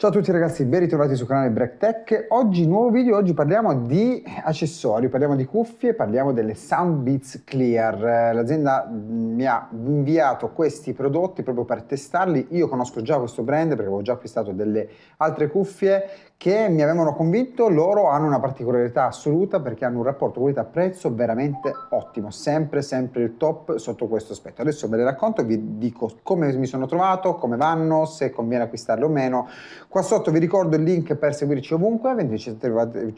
Ciao a tutti ragazzi, ben ritrovati sul canale Break Tech. Oggi nuovo video, oggi parliamo di accessori, parliamo di cuffie, parliamo delle Soundbeats Clear. L'azienda mm, mi ha inviato questi prodotti proprio per testarli. Io conosco già questo brand perché avevo già acquistato delle altre cuffie che mi avevano convinto. Loro hanno una particolarità assoluta perché hanno un rapporto qualità-prezzo veramente ottimo, sempre sempre il top sotto questo aspetto. Adesso ve le racconto, vi dico come mi sono trovato, come vanno, se conviene acquistarle o meno Qua sotto vi ricordo il link per seguirci ovunque, ci,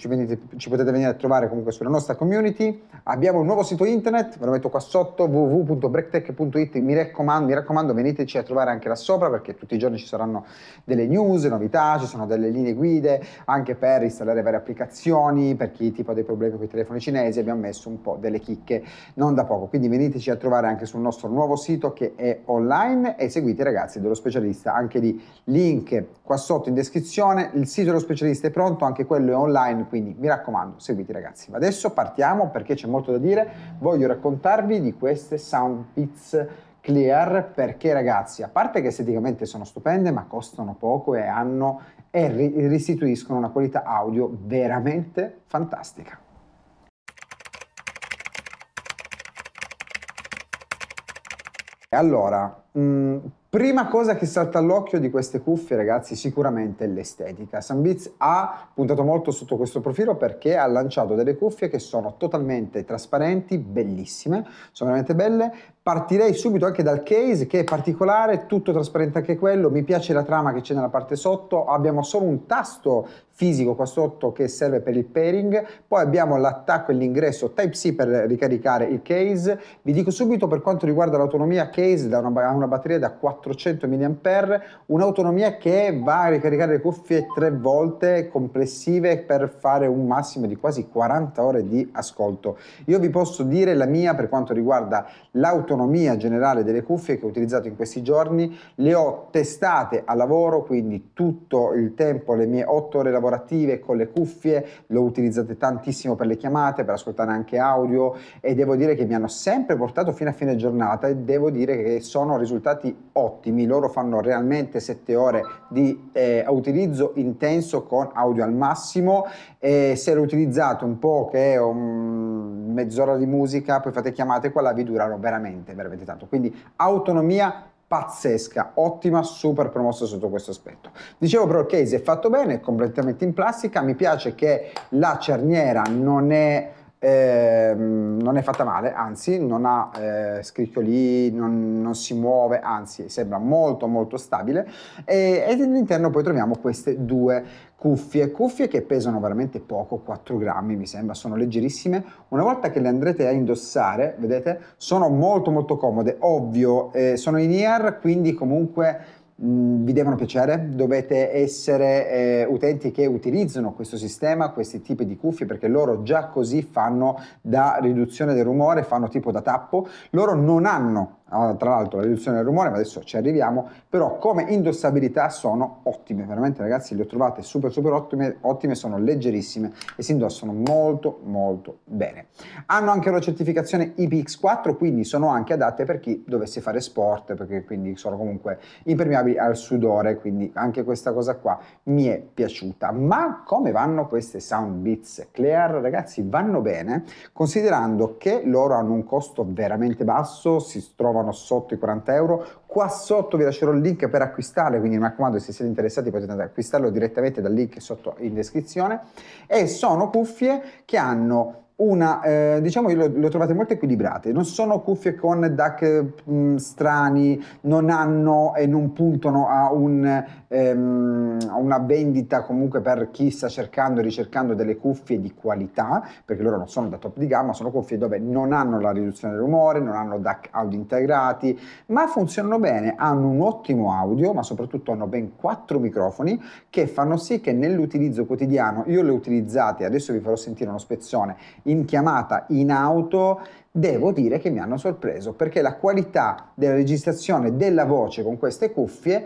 venite, ci potete venire a trovare comunque sulla nostra community. Abbiamo un nuovo sito internet, ve lo metto qua sotto, www.breaktech.it. Mi raccomando, mi raccomando, veniteci a trovare anche là sopra perché tutti i giorni ci saranno delle news, novità, ci sono delle linee guide anche per installare varie applicazioni, per chi tipo ha dei problemi con i telefoni cinesi, abbiamo messo un po' delle chicche non da poco. Quindi veniteci a trovare anche sul nostro nuovo sito che è online e seguite ragazzi dello specialista anche di link qua sotto sotto in descrizione, il sito dello specialista è pronto, anche quello è online, quindi mi raccomando, seguiti ragazzi. Ma adesso partiamo perché c'è molto da dire, voglio raccontarvi di queste sound pits clear perché ragazzi, a parte che esteticamente sono stupende, ma costano poco e hanno e restituiscono una qualità audio veramente fantastica. Allora, mh, mm, Prima cosa che salta all'occhio di queste cuffie, ragazzi, sicuramente è l'estetica. Sanbiz ha puntato molto sotto questo profilo perché ha lanciato delle cuffie che sono totalmente trasparenti, bellissime, sono veramente belle. Partirei subito anche dal case che è particolare, tutto trasparente anche quello, mi piace la trama che c'è nella parte sotto, abbiamo solo un tasto fisico qua sotto che serve per il pairing, poi abbiamo l'attacco e l'ingresso Type-C per ricaricare il case. Vi dico subito per quanto riguarda l'autonomia, case da una, una batteria da 4 400 mAh, un'autonomia che va a ricaricare le cuffie tre volte complessive per fare un massimo di quasi 40 ore di ascolto. Io vi posso dire la mia per quanto riguarda l'autonomia generale delle cuffie che ho utilizzato in questi giorni, le ho testate a lavoro, quindi tutto il tempo, le mie 8 ore lavorative con le cuffie, le ho utilizzate tantissimo per le chiamate, per ascoltare anche audio e devo dire che mi hanno sempre portato fino a fine giornata e devo dire che sono risultati ottimi ottimi, loro fanno realmente 7 ore di eh, utilizzo intenso con audio al massimo e se lo utilizzate un po' che è um, mezz'ora di musica, poi fate chiamate, quella vi durano veramente, veramente tanto. Quindi autonomia pazzesca, ottima, super promossa sotto questo aspetto. Dicevo però il case è fatto bene, è completamente in plastica, mi piace che la cerniera non è eh, non è fatta male, anzi non ha eh, scritto lì, non, non, si muove, anzi sembra molto molto stabile e, e all'interno poi troviamo queste due cuffie, cuffie che pesano veramente poco, 4 grammi mi sembra, sono leggerissime, una volta che le andrete a indossare, vedete, sono molto molto comode, ovvio, eh, sono in ear quindi comunque Mm, vi devono piacere, dovete essere eh, utenti che utilizzano questo sistema, questi tipi di cuffie, perché loro già così fanno da riduzione del rumore, fanno tipo da tappo, loro non hanno Ah, tra l'altro la riduzione del rumore, ma adesso ci arriviamo, però come indossabilità sono ottime, veramente ragazzi le ho trovate super super ottime, ottime sono leggerissime e si indossano molto molto bene. Hanno anche una certificazione IPX4, quindi sono anche adatte per chi dovesse fare sport, perché quindi sono comunque impermeabili al sudore, quindi anche questa cosa qua mi è piaciuta. Ma come vanno queste Sound Beats Clear? Ragazzi vanno bene, considerando che loro hanno un costo veramente basso, si trovano trovano sotto i 40 euro. Qua sotto vi lascerò il link per acquistarle, quindi mi raccomando se siete interessati potete acquistarlo direttamente dal link sotto in descrizione. E sono cuffie che hanno una, eh, diciamo, io le ho trovate molto equilibrate, non sono cuffie con DAC mh, strani, non hanno e non puntano a un ehm, una vendita comunque per chi sta cercando e ricercando delle cuffie di qualità, perché loro non sono da top di gamma, sono cuffie dove non hanno la riduzione del rumore, non hanno DAC audio integrati, ma funzionano bene, hanno un ottimo audio, ma soprattutto hanno ben quattro microfoni che fanno sì che nell'utilizzo quotidiano, io le ho utilizzate, adesso vi farò sentire uno spezzone, in chiamata, in auto, devo dire che mi hanno sorpreso perché la qualità della registrazione della voce con queste cuffie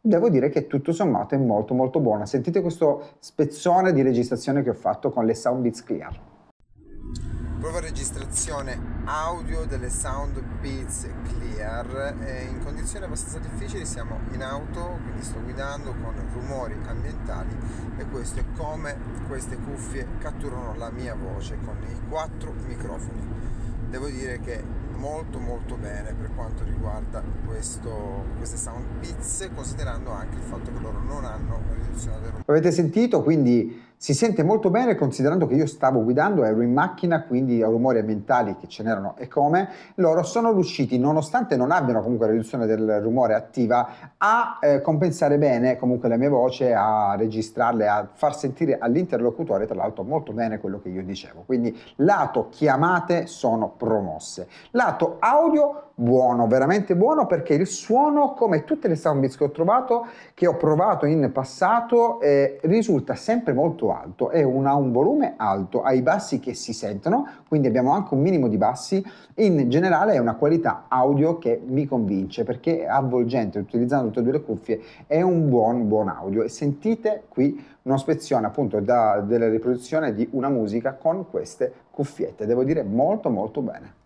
devo dire che tutto sommato è molto molto buona. Sentite questo spezzone di registrazione che ho fatto con le Sound Beats Clear. Prova registrazione audio delle Sound Beats Clear eh, in condizioni abbastanza difficili, siamo in auto, quindi sto guidando con rumori ambientali e questo è come queste cuffie catturano la mia voce con i quattro microfoni devo dire che molto molto bene per quanto riguarda questo, queste sound pizze considerando anche il fatto che loro non hanno riduzione del rumore avete sentito quindi si sente molto bene considerando che io stavo guidando, ero in macchina, quindi i rumori ambientali che ce n'erano e come, loro sono riusciti, nonostante non abbiano comunque riduzione del rumore attiva, a eh, compensare bene comunque la mia voce, a registrarle, a far sentire all'interlocutore tra l'altro molto bene quello che io dicevo. Quindi lato chiamate sono promosse. Lato audio buono, veramente buono perché il suono, come tutte le soundbits che ho trovato, che ho provato in passato, eh, risulta sempre molto alto, è un, ha un volume alto, ha i bassi che si sentono, quindi abbiamo anche un minimo di bassi, in generale è una qualità audio che mi convince perché è avvolgente, utilizzando tutte e due le cuffie è un buon, buon audio e sentite qui una spezione appunto da, della riproduzione di una musica con queste cuffiette, devo dire molto molto bene.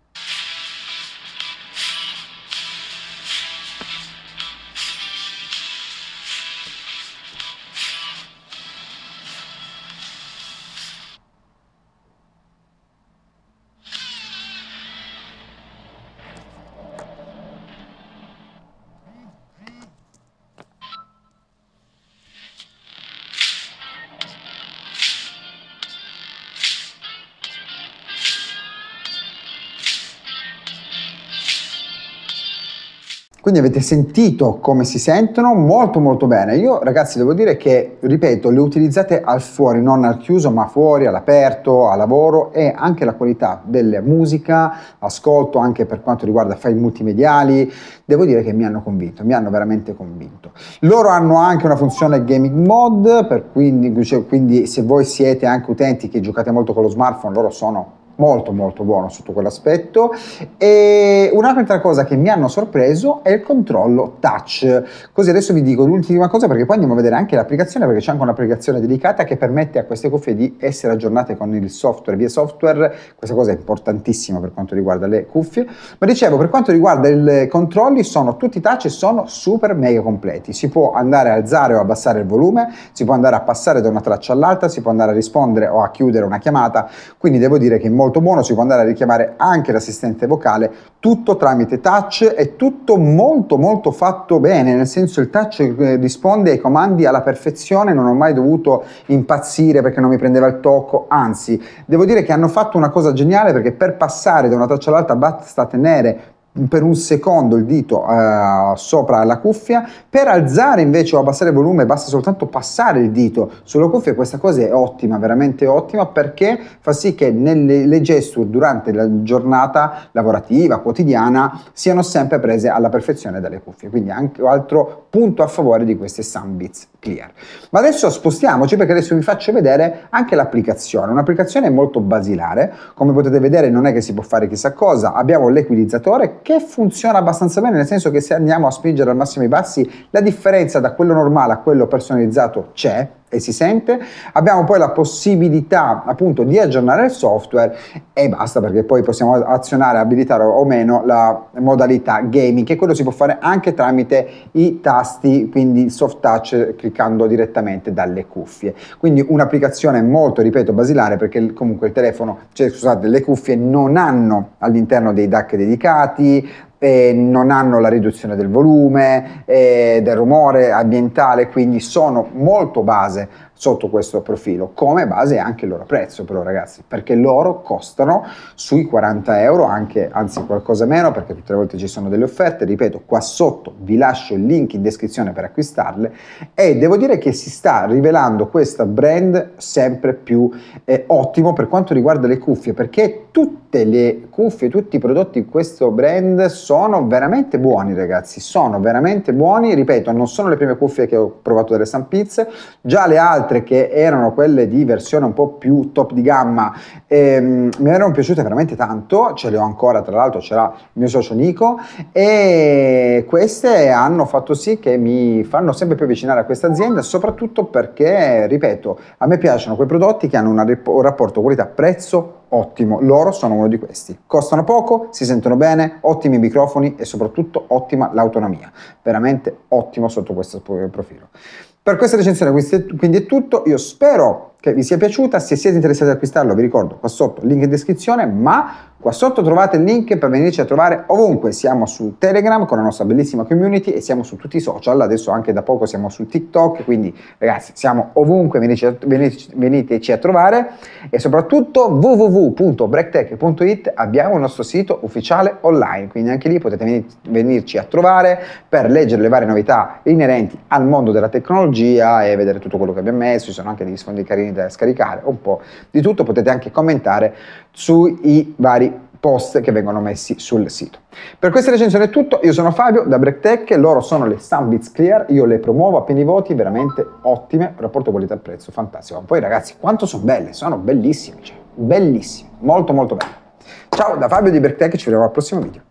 quindi avete sentito come si sentono molto molto bene. Io ragazzi devo dire che, ripeto, le utilizzate al fuori, non al chiuso, ma fuori, all'aperto, a lavoro e anche la qualità della musica, ascolto anche per quanto riguarda file multimediali, devo dire che mi hanno convinto, mi hanno veramente convinto. Loro hanno anche una funzione gaming mod, per quindi, cioè, quindi se voi siete anche utenti che giocate molto con lo smartphone, loro sono molto molto buono sotto quell'aspetto e un'altra cosa che mi hanno sorpreso è il controllo touch così adesso vi dico l'ultima cosa perché poi andiamo a vedere anche l'applicazione perché c'è anche un'applicazione dedicata che permette a queste cuffie di essere aggiornate con il software via software questa cosa è importantissima per quanto riguarda le cuffie ma dicevo per quanto riguarda i controlli sono tutti touch e sono super mega completi si può andare a alzare o abbassare il volume si può andare a passare da una traccia all'altra si può andare a rispondere o a chiudere una chiamata quindi devo dire che molto molto buono, si può andare a richiamare anche l'assistente vocale, tutto tramite touch e tutto molto molto fatto bene, nel senso il touch eh, risponde ai comandi alla perfezione, non ho mai dovuto impazzire perché non mi prendeva il tocco, anzi devo dire che hanno fatto una cosa geniale perché per passare da una touch all'altra basta tenere per un secondo il dito eh, sopra la cuffia, per alzare invece o abbassare il volume basta soltanto passare il dito sulla cuffia, questa cosa è ottima, veramente ottima perché fa sì che nelle gesture durante la giornata lavorativa, quotidiana, siano sempre prese alla perfezione dalle cuffie, quindi anche un altro punto a favore di queste Sunbeats Clear. Ma adesso spostiamoci perché adesso vi faccio vedere anche l'applicazione, un'applicazione molto basilare, come potete vedere non è che si può fare chissà cosa, abbiamo l'equilizzatore che funziona abbastanza bene, nel senso che se andiamo a spingere al massimo i bassi, la differenza da quello normale a quello personalizzato c'è, e si sente. Abbiamo poi la possibilità appunto di aggiornare il software e basta perché poi possiamo azionare, abilitare o meno la modalità gaming che quello si può fare anche tramite i tasti, quindi soft touch cliccando direttamente dalle cuffie. Quindi un'applicazione molto, ripeto, basilare perché comunque il telefono, cioè, scusate, le cuffie non hanno all'interno dei DAC dedicati, eh, non hanno la riduzione del volume, eh, del rumore ambientale, quindi sono molto base sotto questo profilo, come base anche il loro prezzo però ragazzi, perché loro costano sui 40 euro, anche, anzi qualcosa meno, perché tutte le volte ci sono delle offerte, ripeto, qua sotto vi lascio il link in descrizione per acquistarle e devo dire che si sta rivelando questa brand sempre più eh, ottimo per quanto riguarda le cuffie, perché tutte le cuffie, tutti i prodotti di questo brand sono veramente buoni ragazzi, sono veramente buoni, ripeto, non sono le prime cuffie che ho provato dalle San Pizze, già le altre altre che erano quelle di versione un po' più top di gamma ehm, mi erano piaciute veramente tanto, ce le ho ancora tra l'altro, c'era il mio socio Nico e queste hanno fatto sì che mi fanno sempre più avvicinare a questa azienda soprattutto perché, ripeto, a me piacciono quei prodotti che hanno un rapporto qualità-prezzo ottimo, loro sono uno di questi. Costano poco, si sentono bene, ottimi microfoni e soprattutto ottima l'autonomia. Veramente ottimo sotto questo profilo. Per questa recensione quindi è tutto, io spero che vi sia piaciuta, se siete interessati ad acquistarlo vi ricordo qua sotto, link in descrizione, ma Qua sotto trovate il link per venirci a trovare ovunque, siamo su Telegram con la nostra bellissima community e siamo su tutti i social, adesso anche da poco siamo su TikTok, quindi ragazzi siamo ovunque, veniteci a, veniteci, veniteci a trovare e soprattutto www.breaktech.it abbiamo il nostro sito ufficiale online, quindi anche lì potete venirci a trovare per leggere le varie novità inerenti al mondo della tecnologia e vedere tutto quello che abbiamo messo, ci sono anche degli sfondi carini da scaricare, un po' di tutto, potete anche commentare sui vari post che vengono messi sul sito. Per questa recensione è tutto, io sono Fabio da BreakTech, loro sono le Sunbits Clear, io le promuovo a pieni voti, veramente ottime, rapporto qualità-prezzo fantastico. poi ragazzi, quanto sono belle, sono bellissime, cioè, bellissime, molto molto belle. Ciao da Fabio di BreakTech, ci vediamo al prossimo video.